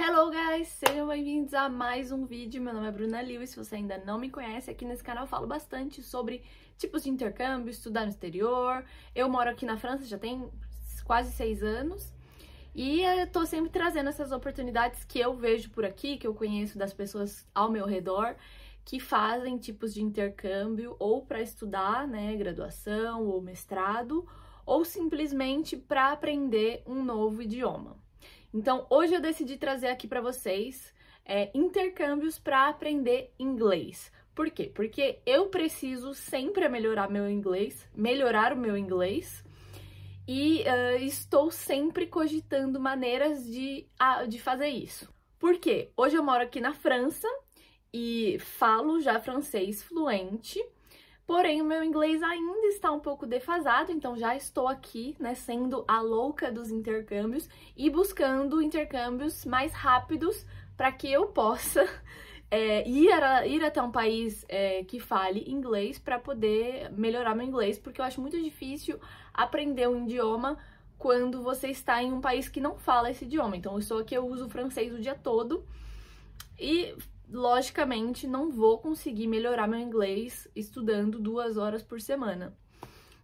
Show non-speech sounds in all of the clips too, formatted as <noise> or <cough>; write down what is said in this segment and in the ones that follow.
Hello guys, sejam bem-vindos a mais um vídeo. Meu nome é Bruna Liu e se você ainda não me conhece, aqui nesse canal eu falo bastante sobre tipos de intercâmbio, estudar no exterior. Eu moro aqui na França já tem quase seis anos e eu tô sempre trazendo essas oportunidades que eu vejo por aqui, que eu conheço das pessoas ao meu redor que fazem tipos de intercâmbio ou para estudar, né, graduação ou mestrado, ou simplesmente para aprender um novo idioma. Então, hoje eu decidi trazer aqui para vocês é, intercâmbios para aprender inglês. Por quê? Porque eu preciso sempre melhorar meu inglês, melhorar o meu inglês, e uh, estou sempre cogitando maneiras de, uh, de fazer isso. Por quê? Hoje eu moro aqui na França e falo já francês fluente, Porém, o meu inglês ainda está um pouco defasado, então já estou aqui, né, sendo a louca dos intercâmbios e buscando intercâmbios mais rápidos para que eu possa <laughs> é, ir, a, ir, até um país é, que fale inglês para poder melhorar meu inglês, porque eu acho muito difícil aprender um idioma quando você está em um país que não fala esse idioma. Então, eu estou aqui, eu uso francês o dia todo e logicamente não vou conseguir melhorar meu inglês estudando duas horas por semana.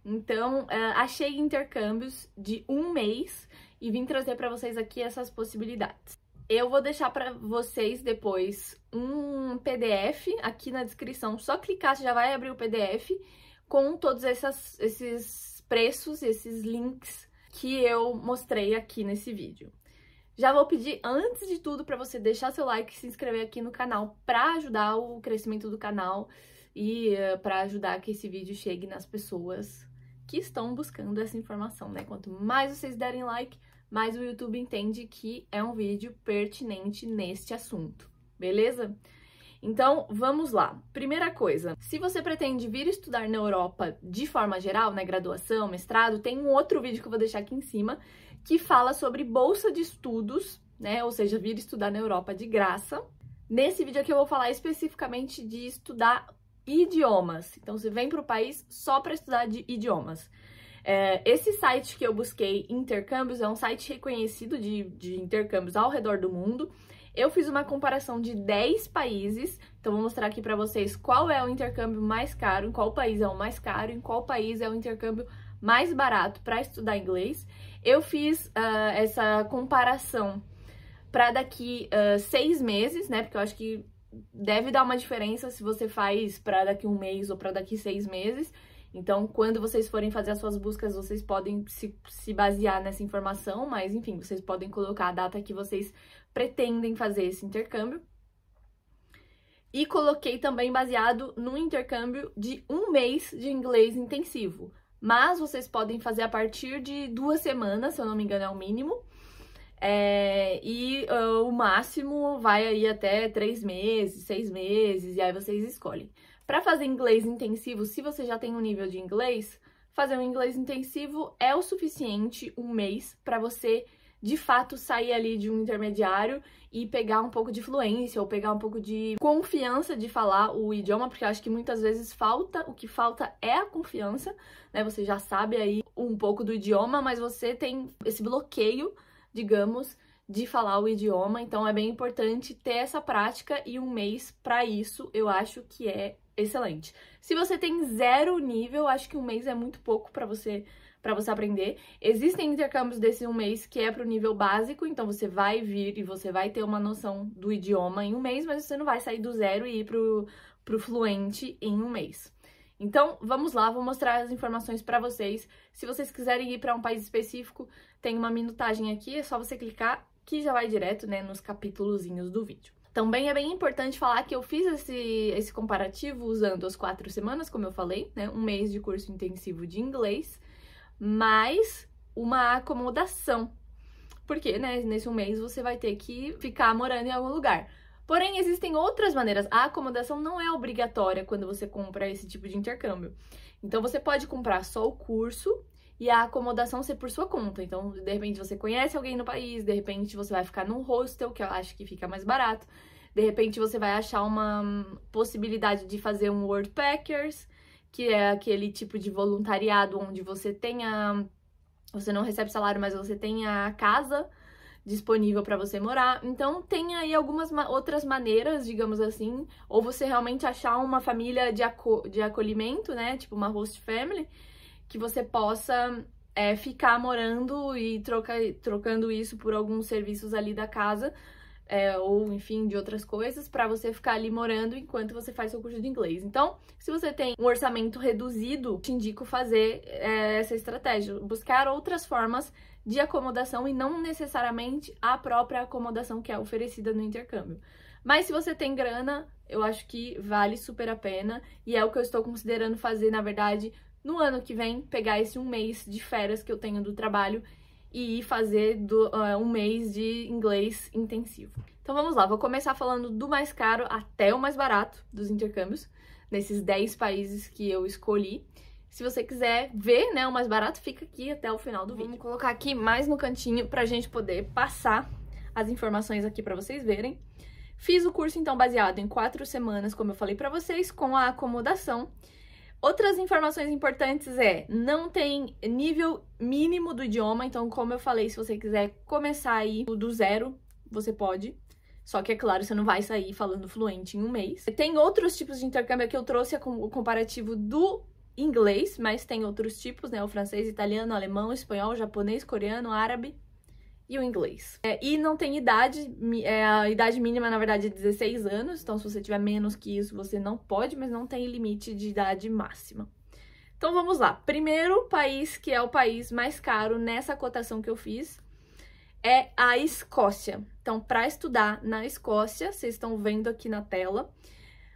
Então, é, achei intercâmbios de um mês e vim trazer para vocês aqui essas possibilidades. Eu vou deixar para vocês depois um PDF aqui na descrição, só clicar, você já vai abrir o PDF com todos essas, esses preços, esses links que eu mostrei aqui nesse vídeo. Já vou pedir, antes de tudo, para você deixar seu like e se inscrever aqui no canal para ajudar o crescimento do canal e uh, eh, para ajudar que esse vídeo chegue nas pessoas que estão buscando essa informação, né? Quanto mais vocês derem like, mais o YouTube entende que é um vídeo pertinente neste assunto, beleza? Então, vamos lá. Primeira coisa, se você pretende vir estudar na Europa de forma geral, né, graduação, mestrado, tem um outro vídeo que eu vou deixar aqui em cima, que fala sobre bolsa de estudos, né? Ou seja, vir estudar na Europa de graça. Nesse vídeo aqui eu vou falar especificamente de estudar idiomas. Então você vem para o país só para estudar de idiomas. É, esse site que eu busquei, Intercâmbios, é um site reconhecido de, de intercâmbios ao redor do mundo. Eu fiz uma comparação de 10 países, então vou mostrar aqui para vocês qual é o intercâmbio mais caro, em qual país é o mais caro, em qual país é o intercâmbio mais barato para estudar inglês. Eu fiz uh, essa comparação para daqui uh, seis meses, né? Porque eu acho que deve dar uma diferença se você faz para daqui um mês ou para daqui seis meses. Então, quando vocês forem fazer as suas buscas, vocês podem se, se, basear nessa informação, mas enfim, vocês podem colocar a data que vocês pretendem fazer esse intercâmbio. E coloquei também baseado no intercâmbio de um mês de inglês intensivo mas vocês podem fazer a partir de duas semanas, se eu não me engano, é o mínimo. É, e uh, o máximo vai aí até três meses, seis meses, e aí vocês escolhem. Para fazer inglês intensivo, se você já tem um nível de inglês, fazer um inglês intensivo é o suficiente um mês para você de fato sair ali de um intermediário e pegar um pouco de fluência ou pegar um pouco de confiança de falar o idioma, porque eu acho que muitas vezes falta, o que falta é a confiança, né? Você já sabe aí um pouco do idioma, mas você tem esse bloqueio, digamos, de falar o idioma, então é bem importante ter essa prática e um mês para isso, eu acho que é excelente. Se você tem zero nível, acho que um mês é muito pouco para você para você aprender. Existem intercâmbios desse um mês que é para o nível básico, então você vai vir e você vai ter uma noção do idioma em um mês, mas você não vai sair do zero e ir para o fluente em um mês. Então, vamos lá, vou mostrar as informações para vocês. Se vocês quiserem ir para um país específico, tem uma minutagem aqui, é só você clicar que já vai direto, né, nos capítulozinhos do vídeo. Também é bem importante falar que eu fiz esse, esse comparativo usando as quatro semanas, como eu falei, né, um mês de curso intensivo de inglês mais uma acomodação. Porque, né, nesse um mês você vai ter que ficar morando em algum lugar. Porém, existem outras maneiras. A acomodação não é obrigatória quando você compra esse tipo de intercâmbio. Então, você pode comprar só o curso e a acomodação ser por sua conta. Então, de repente, você conhece alguém no país, de repente, você vai ficar num hostel, que eu acho que fica mais barato. De repente, você vai achar uma hum, possibilidade de fazer um World Packers que é aquele tipo de voluntariado onde você tem a. Você não recebe salário, mas você tem a casa disponível para você morar. Então tem aí algumas ma outras maneiras, digamos assim, ou você realmente achar uma família de, aco de acolhimento, né? Tipo uma host family, que você possa é, ficar morando e troca trocando isso por alguns serviços ali da casa é, ou enfim, de outras coisas, para você ficar ali morando enquanto você faz seu curso de inglês. Então, se você tem um orçamento reduzido, te indico fazer é, essa estratégia, buscar outras formas de acomodação e não necessariamente a própria acomodação que é oferecida no intercâmbio. Mas se você tem grana, eu acho que vale super a pena e é o que eu estou considerando fazer, na verdade, no ano que vem, pegar esse um mês de férias que eu tenho do trabalho e fazer do, uh, um mês de inglês intensivo. Então vamos lá, vou começar falando do mais caro até o mais barato dos intercâmbios, nesses 10 países que eu escolhi. Se você quiser ver, né, o mais barato, fica aqui até o final do vídeo. Vamos colocar aqui mais no cantinho pra gente poder passar as informações aqui para vocês verem. Fiz o curso, então, baseado em quatro semanas, como eu falei para vocês, com a acomodação. Outras informações importantes é, não tem nível mínimo do idioma, então como eu falei, se você quiser começar aí do zero, você pode. Só que, é claro, você não vai sair falando fluente em um mês. Tem outros tipos de intercâmbio é que eu trouxe o comparativo do inglês, mas tem outros tipos, né? O francês, italiano, alemão, espanhol, japonês, coreano, árabe e o inglês. É, e não tem idade, é, a idade mínima, na verdade, é 16 anos, então se você tiver menos que isso, você não pode, mas não tem limite de idade máxima. Então vamos lá. Primeiro país que é o país mais caro nessa cotação que eu fiz é a Escócia. Então, para estudar na Escócia, vocês estão vendo aqui na tela,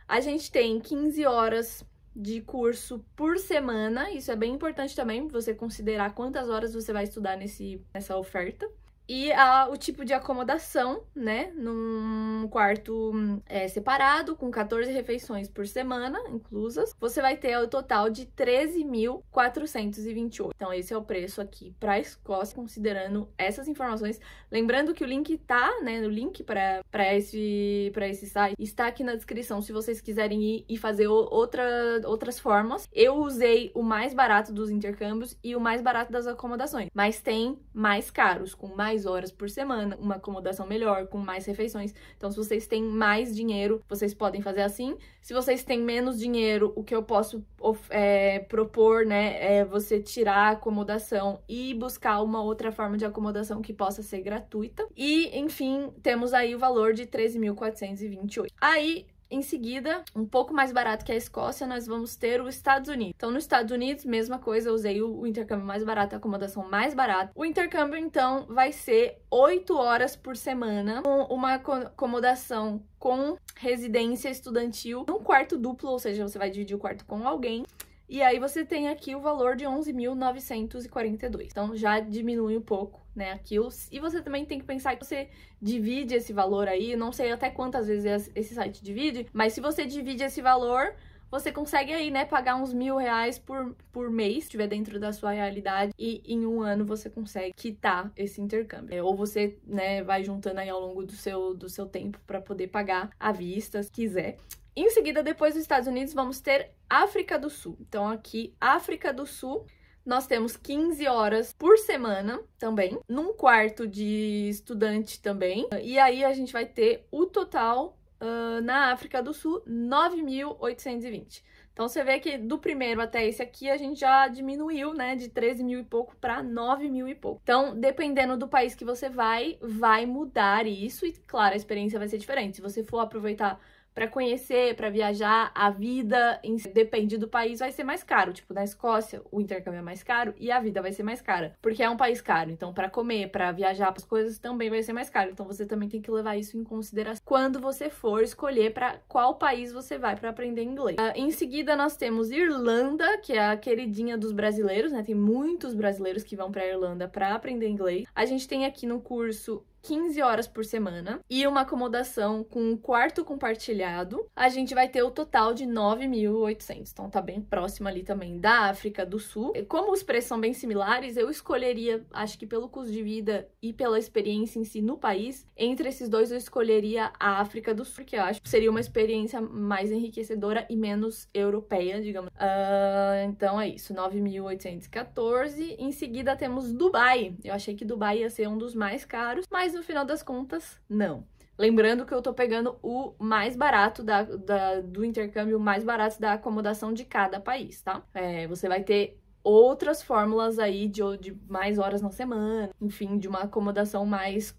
a gente tem 15 horas de curso por semana. Isso é bem importante também, você considerar quantas horas você vai estudar nesse, nessa oferta e a, o tipo de acomodação, né? Num quarto é, separado, com 14 refeições por semana, inclusas, você vai ter o total de 13.428. Então, esse é o preço aqui para a Escócia, considerando essas informações. Lembrando que o link tá, né? O link para esse, pra esse site está aqui na descrição se vocês quiserem ir e fazer outra, outras formas. Eu usei o mais barato dos intercâmbios e o mais barato das acomodações, mas tem mais caros, com mais mais horas por semana, uma acomodação melhor, com mais refeições. Então, se vocês têm mais dinheiro, vocês podem fazer assim. Se vocês têm menos dinheiro, o que eu posso é, propor, né, é você tirar a acomodação e buscar uma outra forma de acomodação que possa ser gratuita. E, enfim, temos aí o valor de 13.428. Aí, em seguida, um pouco mais barato que a Escócia, nós vamos ter os Estados Unidos. Então, nos Estados Unidos, mesma coisa, usei o intercâmbio mais barato, a acomodação mais barata. O intercâmbio, então, vai ser 8 horas por semana, com uma acomodação com residência estudantil, um quarto duplo, ou seja, você vai dividir o quarto com alguém. E aí você tem aqui o valor de 11.942. Então já diminui um pouco, né, aquilo. E você também tem que pensar que você divide esse valor aí, não sei até quantas vezes esse site divide, mas se você divide esse valor, você consegue aí, né, pagar uns mil reais por, por mês, se estiver dentro da sua realidade, e em um ano você consegue quitar esse intercâmbio. É, ou você, né, vai juntando aí ao longo do seu, do seu tempo para poder pagar à vista, se quiser. Em seguida, depois dos Estados Unidos, vamos ter África do Sul. Então, aqui, África do Sul, nós temos 15 horas por semana também, num quarto de estudante também. E aí a gente vai ter o total uh, na África do Sul, 9.820. Então você vê que do primeiro até esse aqui a gente já diminuiu, né, de 13 mil e pouco para 9 mil e pouco. Então, dependendo do país que você vai, vai mudar isso e, claro, a experiência vai ser diferente. Se você for aproveitar para conhecer, para viajar, a vida em, depende do país vai ser mais caro. Tipo, na Escócia, o intercâmbio é mais caro e a vida vai ser mais cara, porque é um país caro. Então, para comer, para viajar, as coisas também vai ser mais caro. Então, você também tem que levar isso em consideração quando você for escolher para qual país você vai para aprender inglês. Uh, em seguida, nós temos Irlanda, que é a queridinha dos brasileiros, né? Tem muitos brasileiros que vão para Irlanda para aprender inglês. A gente tem aqui no curso 15 horas por semana e uma acomodação com um quarto compartilhado, a gente vai ter o total de 9.800. Então tá bem próximo ali também da África do Sul. E como os preços são bem similares, eu escolheria, acho que pelo custo de vida e pela experiência em si no país, entre esses dois eu escolheria a África do Sul, porque eu acho que seria uma experiência mais enriquecedora e menos europeia, digamos. Uh, então é isso, 9.814. Em seguida temos Dubai. Eu achei que Dubai ia ser um dos mais caros, mas mas no final das contas, não. Lembrando que eu tô pegando o mais barato da, da do intercâmbio, mais barato da acomodação de cada país, tá? É, você vai ter outras fórmulas aí de, de mais horas na semana, enfim, de uma acomodação mais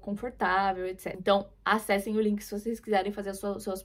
confortável, etc. Então, acessem o link se vocês quiserem fazer as suas, suas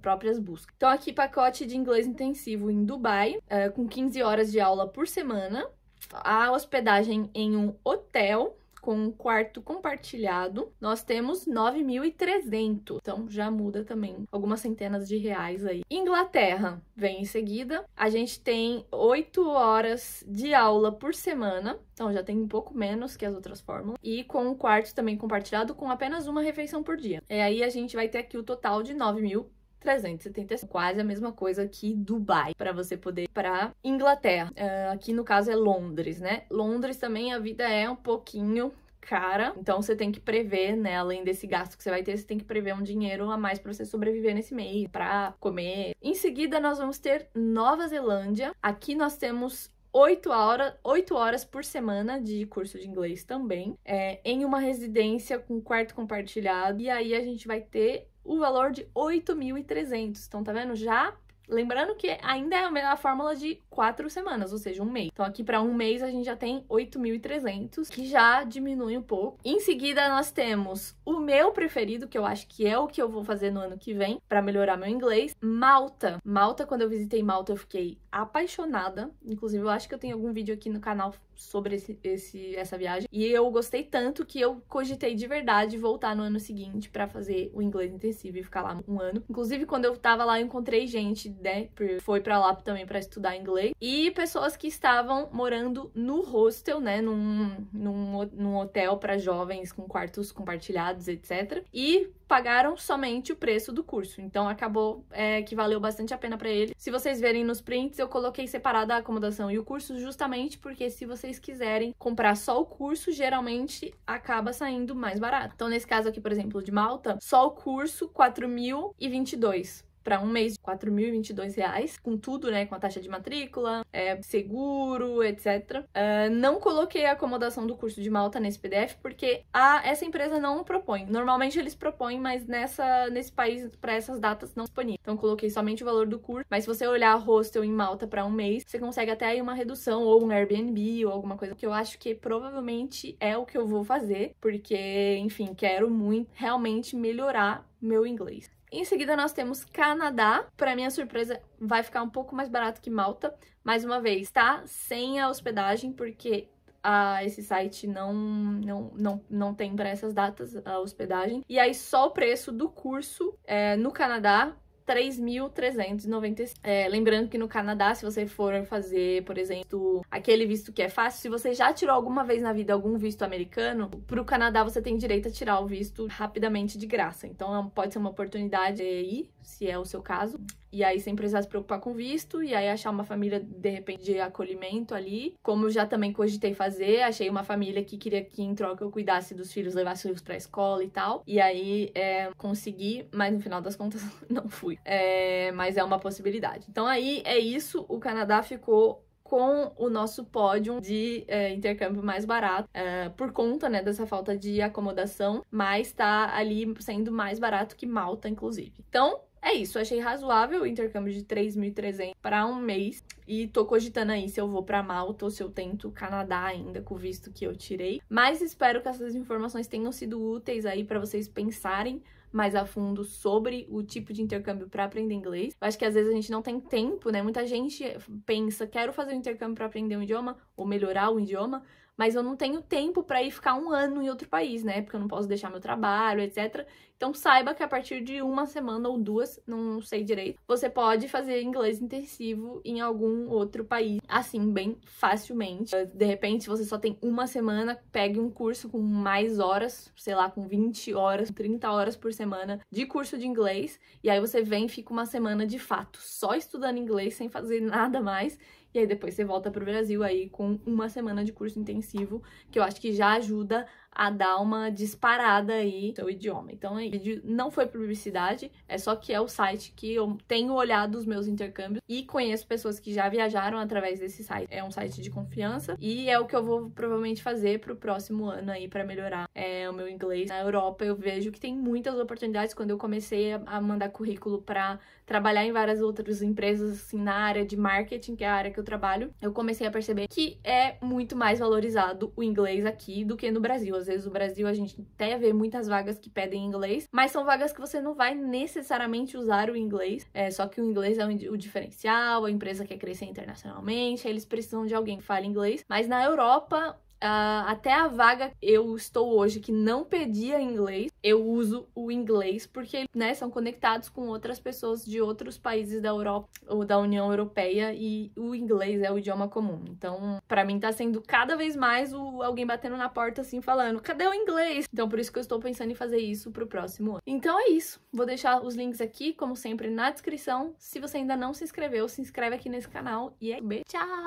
próprias buscas. Então, aqui pacote de inglês intensivo em Dubai, com 15 horas de aula por semana, a hospedagem em um hotel com um quarto compartilhado, nós temos 9.300. Então já muda também algumas centenas de reais aí. Inglaterra vem em seguida. A gente tem 8 horas de aula por semana. Então já tem um pouco menos que as outras fórmulas. E com um quarto também compartilhado com apenas uma refeição por dia. E é, aí a gente vai ter aqui o total de 9.000 375, quase a mesma coisa que Dubai, para você poder ir para Inglaterra. Uh, aqui no caso é Londres, né? Londres também a vida é um pouquinho cara, então você tem que prever, né, além desse gasto que você vai ter, você tem que prever um dinheiro a mais para você sobreviver nesse mês, para comer. Em seguida nós vamos ter Nova Zelândia. Aqui nós temos 8 horas, 8 horas por semana de curso de inglês também, é, em uma residência com quarto compartilhado. E aí a gente vai ter o valor de 8.300. Então, tá vendo? Já Lembrando que ainda é a fórmula de quatro semanas, ou seja, um mês. Então aqui para um mês a gente já tem 8.300, que já diminui um pouco. Em seguida nós temos o meu preferido, que eu acho que é o que eu vou fazer no ano que vem para melhorar meu inglês, Malta. Malta, quando eu visitei Malta eu fiquei apaixonada. Inclusive eu acho que eu tenho algum vídeo aqui no canal sobre esse, esse, essa viagem. E eu gostei tanto que eu cogitei de verdade voltar no ano seguinte para fazer o inglês intensivo e ficar lá um ano. Inclusive, quando eu tava lá, eu encontrei gente né, foi para lá também para estudar inglês. E pessoas que estavam morando no hostel, né? Num, num, num hotel para jovens com quartos compartilhados, etc. E pagaram somente o preço do curso. Então acabou é, que valeu bastante a pena para ele. Se vocês verem nos prints, eu coloquei separada a acomodação e o curso justamente porque se vocês quiserem comprar só o curso, geralmente acaba saindo mais barato. Então nesse caso aqui, por exemplo, de Malta, só o curso 4.022 para um mês de 4.022 reais, com tudo, né, com a taxa de matrícula, é, seguro, etc. Uh, ah, não coloquei a acomodação do curso de Malta nesse PDF porque a, essa empresa não propõe. Normalmente eles propõem, mas nessa, nesse país para essas datas não disponível. Então coloquei somente o valor do curso, mas se você olhar hostel em Malta para um mês, você consegue até aí uma redução ou um Airbnb ou alguma coisa que eu acho que provavelmente é o que eu vou fazer, porque enfim, quero muito realmente melhorar meu inglês. Em seguida, nós temos Canadá. Para minha surpresa, vai ficar um pouco mais barato que Malta. Mais uma vez, tá? Sem a hospedagem, porque ah, esse site não, não, não, não tem para essas datas a hospedagem. E aí, só o preço do curso é, no Canadá 3.395. É, lembrando que no Canadá, se você for fazer, por exemplo, aquele visto que é fácil, se você já tirou alguma vez na vida algum visto americano, pro Canadá você tem direito a tirar o visto rapidamente de graça. Então é pode ser uma oportunidade aí, se é o seu caso. E aí, sem precisar se preocupar com visto, e aí achar uma família, de repente, de acolhimento ali. Como eu já também cogitei fazer, achei uma família que queria que, em troca, eu cuidasse dos filhos, levasse os filhos pra escola e tal. E aí, é, consegui, mas no final das contas, <laughs> não fui. É, mas é uma possibilidade. Então, aí, é isso. O Canadá ficou com o nosso pódio de é, intercâmbio mais barato, é, por conta né, dessa falta de acomodação, mas tá ali sendo mais barato que Malta, inclusive. Então, é isso, achei razoável o intercâmbio de 3.300 para um mês. E tô cogitando aí se eu vou para Malta ou se eu tento Canadá ainda com o visto que eu tirei. Mas espero que essas informações tenham sido úteis aí para vocês pensarem mais a fundo sobre o tipo de intercâmbio para aprender inglês. Eu acho que às vezes a gente não tem tempo, né? Muita gente pensa, quero fazer um intercâmbio para aprender um idioma ou melhorar o idioma, mas eu não tenho tempo para ir ficar um ano em outro país, né? Porque eu não posso deixar meu trabalho, etc. Então saiba que a partir de uma semana ou duas, não sei direito, você pode fazer inglês intensivo em algum outro país, assim, bem facilmente. De repente, se você só tem uma semana, pegue um curso com mais horas, sei lá, com 20 horas, 30 horas por semana de curso de inglês, e aí você vem e fica uma semana de fato só estudando inglês sem fazer nada mais e aí depois você volta pro Brasil aí com uma semana de curso intensivo, que eu acho que já ajuda a dar uma disparada aí no seu idioma. Então, o vídeo não foi publicidade, é só que é o site que eu tenho olhado os meus intercâmbios e conheço pessoas que já viajaram através desse site. É um site de confiança e é o que eu vou provavelmente fazer pro próximo ano aí para melhorar é, o meu inglês. Na Europa eu vejo que tem muitas oportunidades. Quando eu comecei a mandar currículo para trabalhar em várias outras empresas, assim, na área de marketing, que é a área que eu trabalho, eu comecei a perceber que é muito mais valorizado o inglês aqui do que no Brasil. Às vezes o Brasil a gente até vê muitas vagas que pedem inglês, mas são vagas que você não vai necessariamente usar o inglês. É, só que o inglês é o diferencial, a empresa quer crescer internacionalmente, eles precisam de alguém que fale inglês. Mas na Europa, Uh, até a vaga eu estou hoje que não pedia inglês, eu uso o inglês porque né, são conectados com outras pessoas de outros países da Europa ou da União Europeia e o inglês é o idioma comum. Então, para mim tá sendo cada vez mais o, alguém batendo na porta assim falando: "Cadê o inglês?". Então, por isso que eu estou pensando em fazer isso pro próximo ano. Então é isso. Vou deixar os links aqui, como sempre, na descrição. Se você ainda não se inscreveu, se inscreve aqui nesse canal e é beijo. Tchau.